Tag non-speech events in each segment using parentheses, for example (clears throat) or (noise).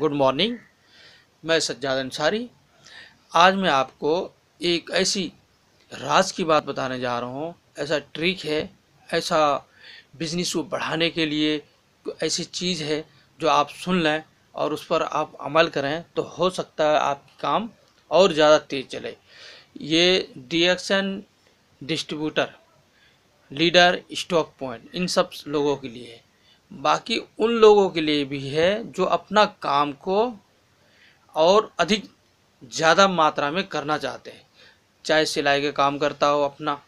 good morning मैं सज्जाद अंसारी आज मैं आपको एक ऐसी राज की बात बताने जा रहा हूँ ऐसा ट्रिक है ऐसा बिजनेस को बढ़ाने के लिए ऐसी चीज़ है जो आप सुन लें और उस पर आप अमल करें तो हो सकता है आप काम और ज़्यादा तेज़ चले ये DXN distributor leader stock point इन सब लोगों के लिए है बाकी उन लोगों के लिए भी है जो अपना काम को और अधिक ज़्यादा मात्रा में करना चाहते हैं चाहे सिलाई के काम करता हो अपना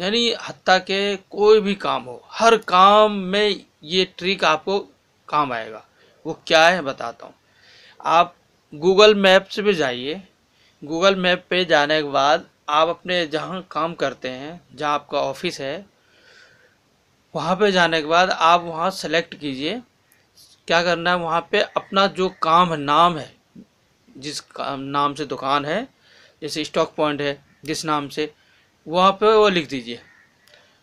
यानी हती के कोई भी काम हो हर काम में ये ट्रिक आपको काम आएगा वो क्या है बताता हूँ आप गूगल मैप्स पे जाइए गूगल मैप पे जाने के बाद आप अपने जहाँ काम करते हैं जहाँ आपका ऑफिस है वहाँ पे जाने के बाद आप वहाँ सेलेक्ट कीजिए क्या करना है वहाँ पे अपना जो काम है नाम है जिस नाम से दुकान है जैसे स्टॉक पॉइंट है जिस नाम से वहाँ पे वो लिख दीजिए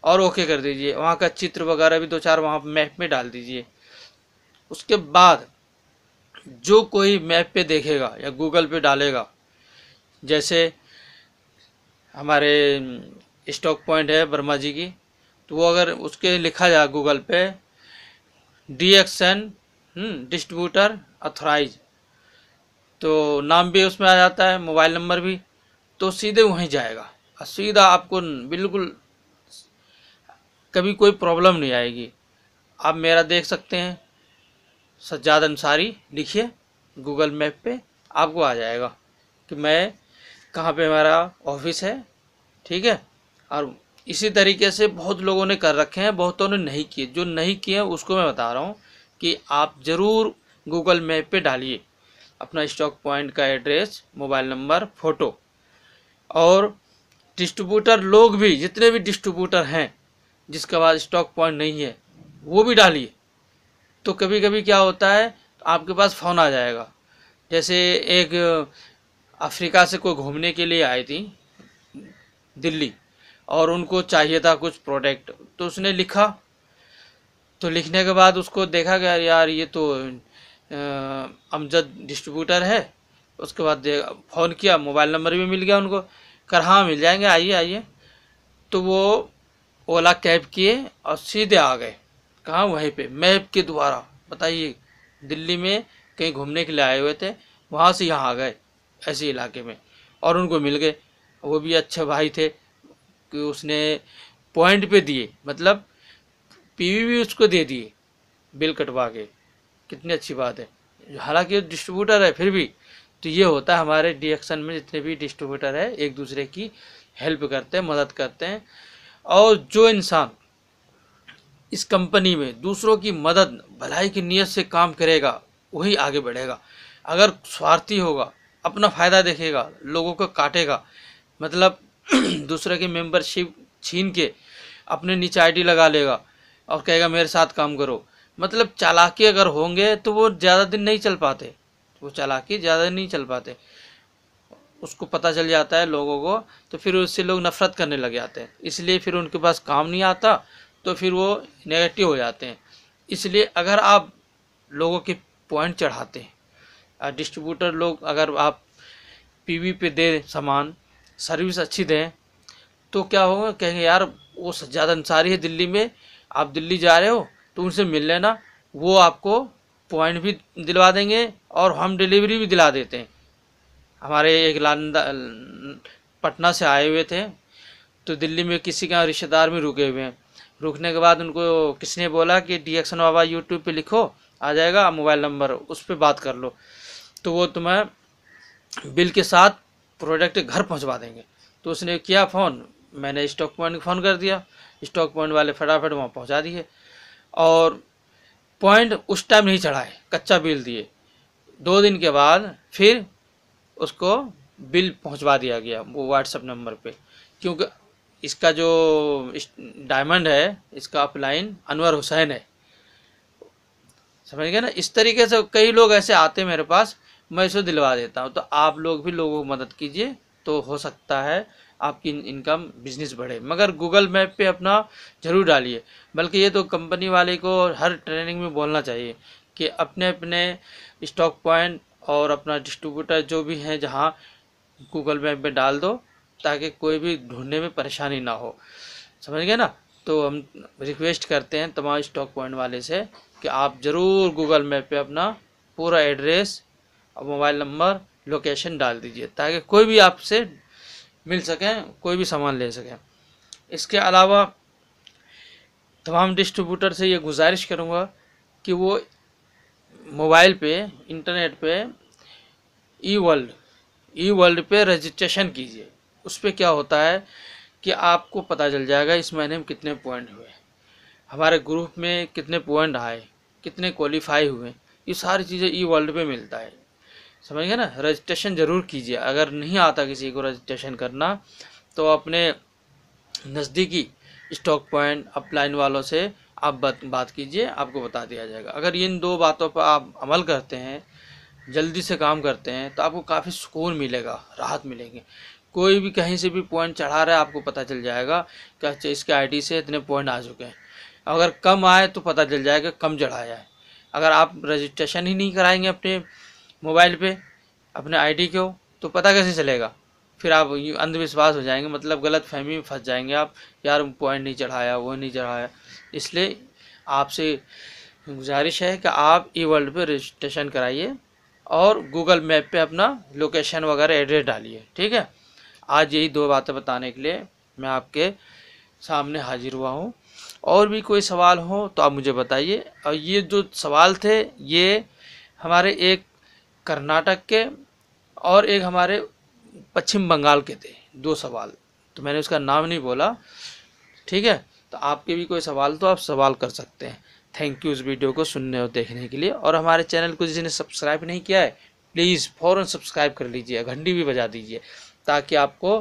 और ओके कर दीजिए वहाँ का चित्र वगैरह भी दो चार वहाँ मैप में डाल दीजिए उसके बाद जो कोई मैप पे देखेगा या गूगल पे डालेगा जैसे हमारे स्टॉक पॉइंट है वर्मा जी की तो वो अगर उसके लिखा जाए गूगल पे D X N distributor authorise तो नाम भी उसमें आ जाता है मोबाइल नंबर भी तो सीधे वहीं जाएगा और सीधा आपको बिल्कुल कभी कोई प्रॉब्लम नहीं आएगी आप मेरा देख सकते हैं सज्जाद अंसारी लिखिए गूगल मैप पे आपको आ जाएगा कि मैं कहाँ पे हमारा ऑफिस है ठीक है और इसी तरीके से बहुत लोगों ने कर रखे हैं बहुतों ने नहीं किए जो नहीं किए उसको मैं बता रहा हूँ कि आप ज़रूर गूगल मैप पे डालिए अपना स्टॉक पॉइंट का एड्रेस मोबाइल नंबर फ़ोटो और डिस्ट्रीब्यूटर लोग भी जितने भी डिस्ट्रीब्यूटर हैं जिसके पास स्टॉक पॉइंट नहीं है वो भी डालिए तो कभी कभी क्या होता है तो आपके पास फ़ोन आ जाएगा जैसे एक अफ्रीका से कोई घूमने के लिए आई थी दिल्ली और उनको चाहिए था कुछ प्रोडक्ट तो उसने लिखा तो लिखने के बाद उसको देखा गया यार ये तो अमजद डिस्ट्रीब्यूटर है उसके बाद फ़ोन किया मोबाइल नंबर भी मिल गया उनको कर हाँ मिल जाएंगे आइए आइए तो वो ओला कैब किए और सीधे आ गए कहाँ वहीं पे मैप के द्वारा बताइए दिल्ली में कहीं घूमने के लिए आए हुए थे वहाँ से यहाँ आ गए ऐसे इलाके में और उनको मिल गए वो भी अच्छे भाई थे कि उसने पॉइंट पे दिए मतलब पीवी भी उसको दे दिए बिल कटवा के कितनी अच्छी बात है हालांकि डिस्ट्रीब्यूटर है फिर भी तो ये होता है हमारे डिएक्शन में जितने भी डिस्ट्रीब्यूटर है एक दूसरे की हेल्प करते हैं मदद करते हैं और जो इंसान इस कंपनी में दूसरों की मदद भलाई की नीयत से काम करेगा वही आगे बढ़ेगा अगर स्वार्थी होगा अपना फ़ायदा देखेगा लोगों को काटेगा मतलब (clears throat) दूसरे की मेंबरशिप छीन के अपने नीचे आईडी लगा लेगा और कहेगा मेरे साथ काम करो मतलब चालाकी अगर होंगे तो वो ज़्यादा दिन नहीं चल पाते वो चालाकी ज़्यादा नहीं चल पाते उसको पता चल जाता है लोगों को तो फिर उससे लोग नफरत करने लग जाते हैं इसलिए फिर उनके पास काम नहीं आता तो फिर वो नेगेटिव हो जाते हैं इसलिए अगर आप लोगों के पॉइंट चढ़ाते हैं डिस्ट्रीब्यूटर लोग अगर आप पीवी पे दे सामान सर्विस अच्छी दें तो क्या होगा कहेंगे यार वो सज्जाद अंसारी है दिल्ली में आप दिल्ली जा रहे हो तो उनसे मिल लेना वो आपको पॉइंट भी दिलवा देंगे और होम डिलीवरी भी दिला देते हैं हमारे एक लांदा पटना से आए हुए थे तो दिल्ली में किसी के रिश्तेदार में रुके हुए हैं रुकने के बाद उनको किसने बोला कि डी एक्सन बाबा यूट्यूब पर लिखो आ जाएगा मोबाइल नंबर उस पर बात कर लो तो वो तुम्हें बिल के साथ प्रोडक्ट घर पहुंचवा देंगे तो उसने किया फ़ोन मैंने स्टॉक पॉइंट फ़ोन कर दिया स्टॉक पॉइंट वाले फटाफट वहाँ पहुँचा दिए और पॉइंट उस टाइम नहीं चढ़ाए कच्चा बिल दिए दो दिन के बाद फिर उसको बिल पहुंचवा दिया गया वो व्हाट्सअप नंबर पे क्योंकि इसका जो इस डायमंड है इसका अपलाइन अनवर हुसैन है समझ गए ना इस तरीके से कई लोग ऐसे आते मेरे पास मैं इसे दिलवा देता हूँ तो आप लोग भी लोगों को मदद कीजिए तो हो सकता है आपकी इनकम बिजनेस बढ़े मगर गूगल मैप पे अपना जरूर डालिए बल्कि ये तो कंपनी वाले को हर ट्रेनिंग में बोलना चाहिए कि अपने अपने स्टॉक पॉइंट और अपना डिस्ट्रीब्यूटर जो भी हैं जहाँ गूगल मैप में डाल दो ताकि कोई भी ढूंढने में परेशानी ना हो समझ गए ना तो हम रिक्वेस्ट करते हैं तमाम स्टॉक पॉइंट वाले से कि आप ज़रूर गूगल मैप पर अपना पूरा एड्रेस और मोबाइल नंबर लोकेशन डाल दीजिए ताकि कोई भी आपसे मिल सकें कोई भी सामान ले सकें इसके अलावा तमाम डिस्ट्रीब्यूटर से ये गुजारिश करूँगा कि वो मोबाइल पे इंटरनेट पे ई वर्ल्ड ई वर्ल्ड पे रजिस्ट्रेशन कीजिए उस पर क्या होता है कि आपको पता चल जाएगा इस महीने में कितने पॉइंट हुए हमारे ग्रुप में कितने पॉइंट आए कितने क्वालिफाई हुए ये सारी चीज़ें ई वर्ल्ड पे मिलता है समझ गए ना रजिस्ट्रेशन ज़रूर कीजिए अगर नहीं आता किसी को रजिस्ट्रेशन करना तो अपने नज़दीकी स्टॉक पॉइंट अपलाइन वालों से आप बत बात कीजिए आपको बता दिया जाएगा अगर इन दो बातों पर आप अमल करते हैं जल्दी से काम करते हैं तो आपको काफ़ी सुकून मिलेगा राहत मिलेगी कोई भी कहीं से भी पॉइंट चढ़ा रहा है आपको पता चल जाएगा कि अच्छा इसके आईडी से इतने पॉइंट आ चुके हैं अगर कम आए तो पता चल जाएगा कम चढ़ाया है अगर आप रजिस्ट्रेशन ही नहीं कराएंगे अपने मोबाइल पे अपने आईडी को तो पता कैसे चलेगा फिर आप अंधविश्वास हो जाएंगे मतलब गलत फहमी में फंस जाएंगे आप यार पॉइंट नहीं चढ़ाया वो नहीं चढ़ाया इसलिए आपसे गुजारिश है कि आप ई वर्ल्ड पर रजिस्ट्रेशन कराइए और गूगल मैप पे अपना लोकेशन वगैरह एड्रेस डालिए ठीक है आज यही दो बातें बताने के लिए मैं आपके सामने हाजिर हुआ हूँ और भी कोई सवाल हो तो आप मुझे बताइए और ये जो सवाल थे ये हमारे एक कर्नाटक के और एक हमारे पश्चिम बंगाल के थे दो सवाल तो मैंने उसका नाम नहीं बोला ठीक है तो आपके भी कोई सवाल तो आप सवाल कर सकते हैं थैंक यू उस वीडियो को सुनने और देखने के लिए और हमारे चैनल को जिसने सब्सक्राइब नहीं किया है प्लीज़ फ़ौर सब्सक्राइब कर लीजिए घंटी भी बजा दीजिए ताकि आपको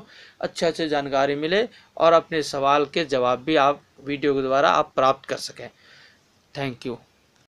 अच्छे अच्छे जानकारी मिले और अपने सवाल के जवाब भी आप वीडियो के द्वारा आप प्राप्त कर सकें थैंक यू